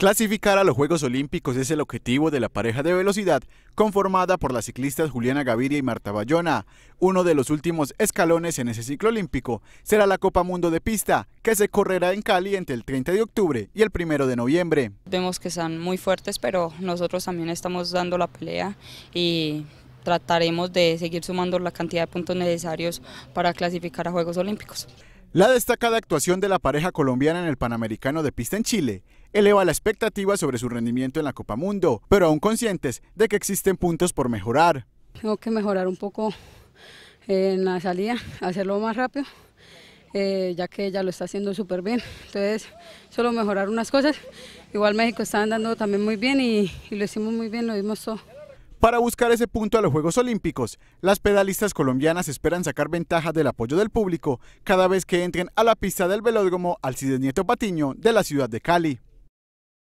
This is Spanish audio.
Clasificar a los Juegos Olímpicos es el objetivo de la pareja de velocidad conformada por las ciclistas Juliana Gaviria y Marta Bayona. Uno de los últimos escalones en ese ciclo olímpico será la Copa Mundo de Pista, que se correrá en Cali entre el 30 de octubre y el 1 de noviembre. Vemos que están muy fuertes, pero nosotros también estamos dando la pelea y trataremos de seguir sumando la cantidad de puntos necesarios para clasificar a Juegos Olímpicos. La destacada actuación de la pareja colombiana en el Panamericano de pista en Chile eleva la expectativa sobre su rendimiento en la Copa Mundo, pero aún conscientes de que existen puntos por mejorar. Tengo que mejorar un poco eh, en la salida, hacerlo más rápido, eh, ya que ella lo está haciendo súper bien. Entonces, solo mejorar unas cosas. Igual México está andando también muy bien y, y lo hicimos muy bien, lo vimos todo. Para buscar ese punto a los Juegos Olímpicos, las pedalistas colombianas esperan sacar ventaja del apoyo del público cada vez que entren a la pista del velódromo Alcides Nieto Patiño de la ciudad de Cali.